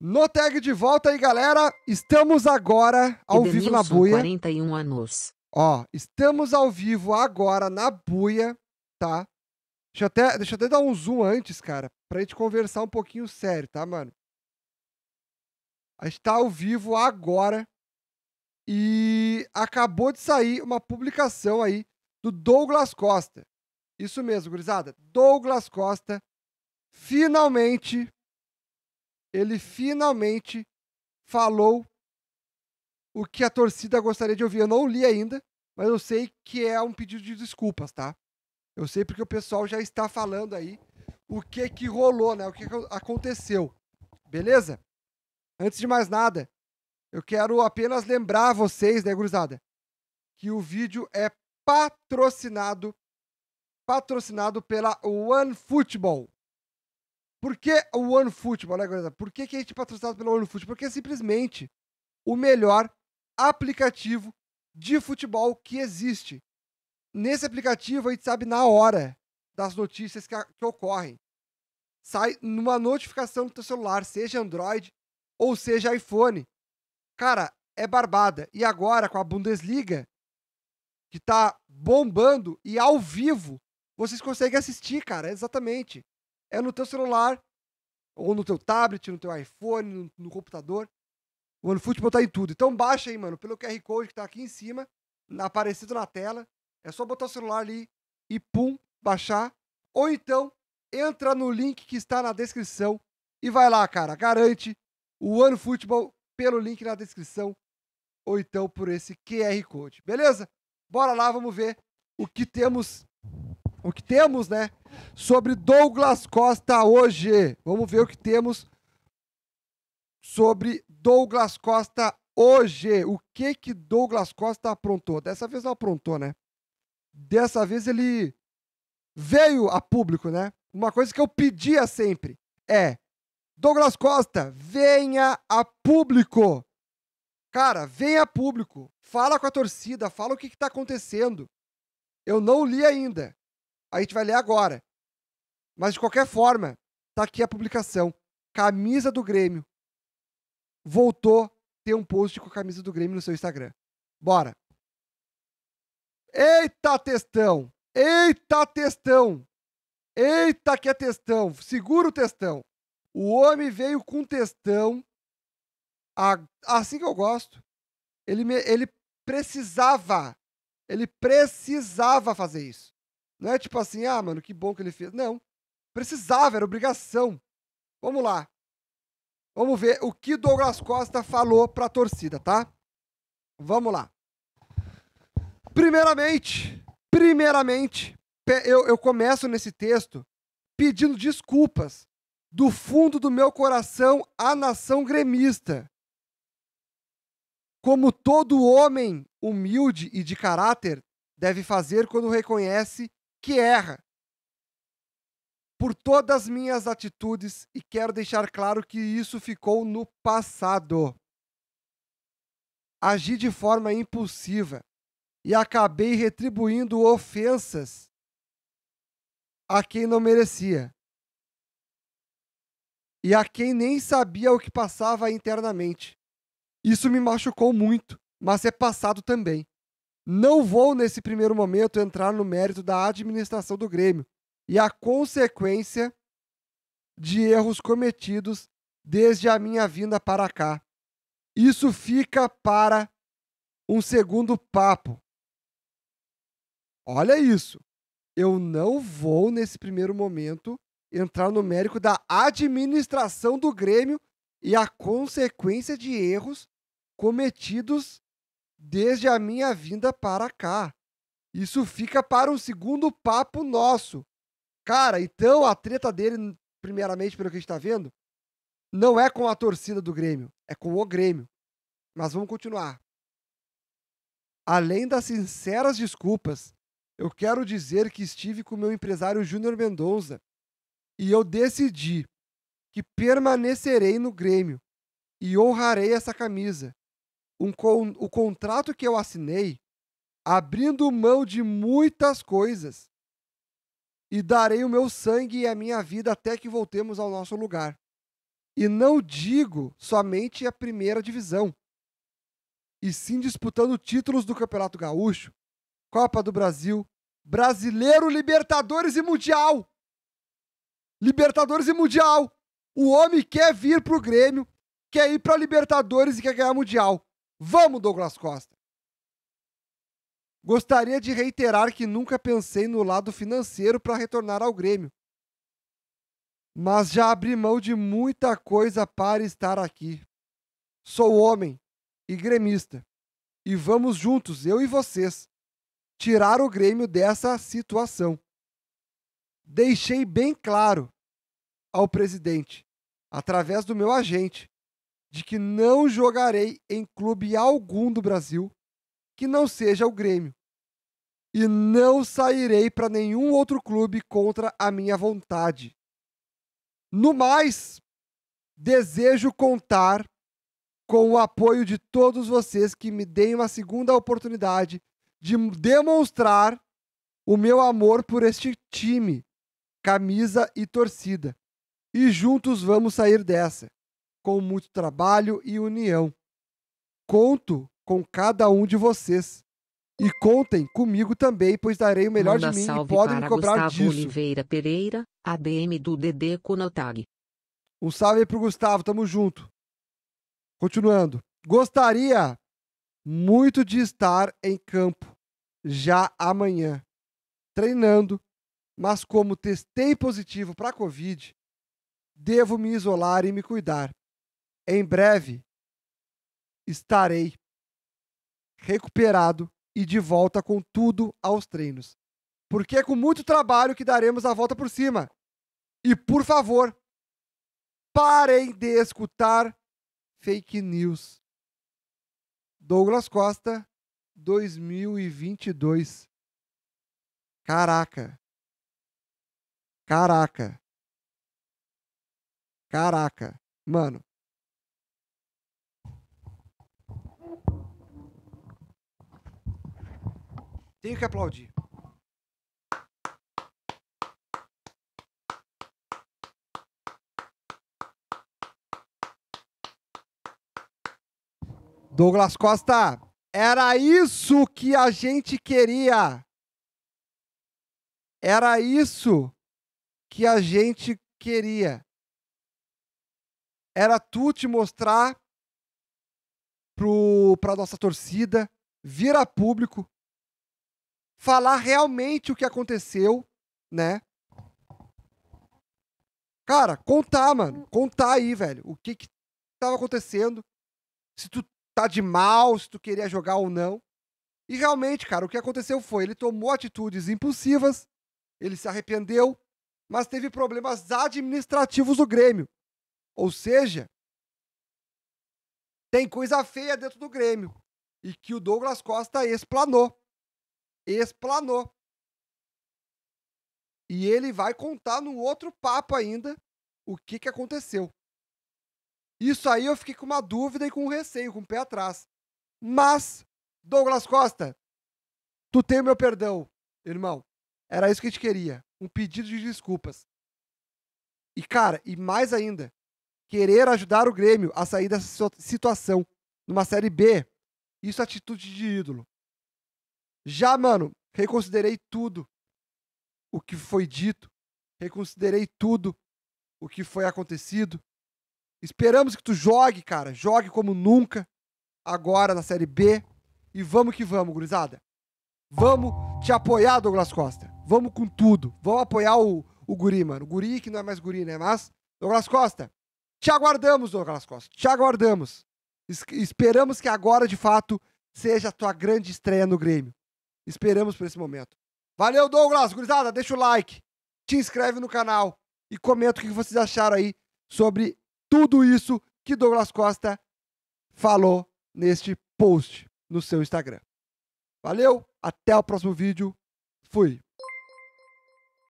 No tag de volta aí, galera. Estamos agora ao vivo na buia. 41 anos. Ó, estamos ao vivo agora na buia, tá? Deixa eu até, deixa eu até dar um zoom antes, cara, pra gente conversar um pouquinho sério, tá, mano? A gente tá ao vivo agora e acabou de sair uma publicação aí do Douglas Costa. Isso mesmo, gurizada. Douglas Costa finalmente ele finalmente falou o que a torcida gostaria de ouvir. Eu não li ainda, mas eu sei que é um pedido de desculpas, tá? Eu sei porque o pessoal já está falando aí o que que rolou, né? O que, que aconteceu. Beleza? Antes de mais nada, eu quero apenas lembrar vocês, né, gurizada, que o vídeo é patrocinado patrocinado pela OneFootball. Por que o OneFootball, né, galera? Por que, que a gente é patrocinado pelo OneFootball? Porque é simplesmente o melhor aplicativo de futebol que existe. Nesse aplicativo, a gente sabe na hora das notícias que, a, que ocorrem. Sai numa notificação do teu celular, seja Android ou seja iPhone. Cara, é barbada. E agora, com a Bundesliga, que tá bombando e ao vivo, vocês conseguem assistir, cara, exatamente é no teu celular, ou no teu tablet, no teu iPhone, no, no computador. O OneFootball tá em tudo. Então baixa aí, mano, pelo QR Code que tá aqui em cima, aparecido na tela. É só botar o celular ali e pum, baixar. Ou então, entra no link que está na descrição e vai lá, cara. Garante o OneFootball pelo link na descrição ou então por esse QR Code. Beleza? Bora lá, vamos ver o que temos o que temos, né? Sobre Douglas Costa hoje. Vamos ver o que temos sobre Douglas Costa hoje. O que que Douglas Costa aprontou? Dessa vez não aprontou, né? Dessa vez ele veio a público, né? Uma coisa que eu pedia sempre é: Douglas Costa, venha a público. Cara, venha a público. Fala com a torcida, fala o que está acontecendo. Eu não li ainda a gente vai ler agora. Mas de qualquer forma, tá aqui a publicação. Camisa do Grêmio. Voltou a ter um post com a camisa do Grêmio no seu Instagram. Bora. Eita textão. Eita textão. Eita que é textão. Segura o textão. O homem veio com textão. Assim que eu gosto. Ele, me, ele precisava. Ele precisava fazer isso. Não é tipo assim, ah, mano, que bom que ele fez. Não. Precisava, era obrigação. Vamos lá. Vamos ver o que Douglas Costa falou pra torcida, tá? Vamos lá. Primeiramente, primeiramente, eu, eu começo nesse texto pedindo desculpas do fundo do meu coração à nação gremista. Como todo homem humilde e de caráter deve fazer quando reconhece que erra por todas as minhas atitudes e quero deixar claro que isso ficou no passado. Agi de forma impulsiva e acabei retribuindo ofensas a quem não merecia e a quem nem sabia o que passava internamente. Isso me machucou muito, mas é passado também. Não vou, nesse primeiro momento, entrar no mérito da administração do Grêmio e a consequência de erros cometidos desde a minha vinda para cá. Isso fica para um segundo papo. Olha isso. Eu não vou, nesse primeiro momento, entrar no mérito da administração do Grêmio e a consequência de erros cometidos desde a minha vinda para cá. Isso fica para um segundo papo nosso. Cara, então a treta dele, primeiramente, pelo que a gente está vendo, não é com a torcida do Grêmio, é com o Grêmio. Mas vamos continuar. Além das sinceras desculpas, eu quero dizer que estive com meu empresário Júnior Mendonça e eu decidi que permanecerei no Grêmio e honrarei essa camisa um con o contrato que eu assinei abrindo mão de muitas coisas e darei o meu sangue e a minha vida até que voltemos ao nosso lugar. E não digo somente a primeira divisão, e sim disputando títulos do Campeonato Gaúcho, Copa do Brasil, Brasileiro, Libertadores e Mundial. Libertadores e Mundial. O homem quer vir pro Grêmio, quer ir a Libertadores e quer ganhar Mundial. Vamos, Douglas Costa! Gostaria de reiterar que nunca pensei no lado financeiro para retornar ao Grêmio. Mas já abri mão de muita coisa para estar aqui. Sou homem e gremista. E vamos juntos, eu e vocês, tirar o Grêmio dessa situação. Deixei bem claro ao presidente, através do meu agente, de que não jogarei em clube algum do Brasil que não seja o Grêmio. E não sairei para nenhum outro clube contra a minha vontade. No mais, desejo contar com o apoio de todos vocês que me deem uma segunda oportunidade de demonstrar o meu amor por este time, camisa e torcida. E juntos vamos sair dessa com muito trabalho e união. Conto com cada um de vocês. E contem comigo também, pois darei o melhor Manda de mim e podem me cobrar Gustavo disso. Oliveira Pereira, ADM do DD Conotag. Um salve aí o Gustavo, tamo junto. Continuando. Gostaria muito de estar em campo já amanhã, treinando, mas como testei positivo para Covid, devo me isolar e me cuidar. Em breve estarei recuperado e de volta com tudo aos treinos. Porque é com muito trabalho que daremos a volta por cima. E por favor, parem de escutar fake news. Douglas Costa, 2022. Caraca. Caraca. Caraca. Mano, Tenho que aplaudir. Douglas Costa, era isso que a gente queria. Era isso que a gente queria. Era tu te mostrar pro, pra nossa torcida, virar público, falar realmente o que aconteceu, né? Cara, contar, mano. Contar aí, velho. O que que tava acontecendo. Se tu tá de mal, se tu queria jogar ou não. E realmente, cara, o que aconteceu foi, ele tomou atitudes impulsivas, ele se arrependeu, mas teve problemas administrativos do Grêmio. Ou seja, tem coisa feia dentro do Grêmio e que o Douglas Costa explanou explanou. E ele vai contar num outro papo ainda o que, que aconteceu. Isso aí eu fiquei com uma dúvida e com um receio, com o pé atrás. Mas, Douglas Costa, tu tem meu perdão, irmão. Era isso que a gente queria. Um pedido de desculpas. E, cara, e mais ainda, querer ajudar o Grêmio a sair dessa situação numa Série B, isso é atitude de ídolo. Já, mano, reconsiderei tudo o que foi dito, reconsiderei tudo o que foi acontecido. Esperamos que tu jogue, cara, jogue como nunca agora na Série B e vamos que vamos, gurizada. Vamos te apoiar, Douglas Costa. Vamos com tudo. Vamos apoiar o, o guri, mano. O guri que não é mais guri, né? Mas, Douglas Costa, te aguardamos, Douglas Costa. Te aguardamos. Es esperamos que agora, de fato, seja a tua grande estreia no Grêmio. Esperamos por esse momento. Valeu, Douglas! Gurizada, deixa o like, te inscreve no canal e comenta o que vocês acharam aí sobre tudo isso que Douglas Costa falou neste post no seu Instagram. Valeu, até o próximo vídeo. Fui!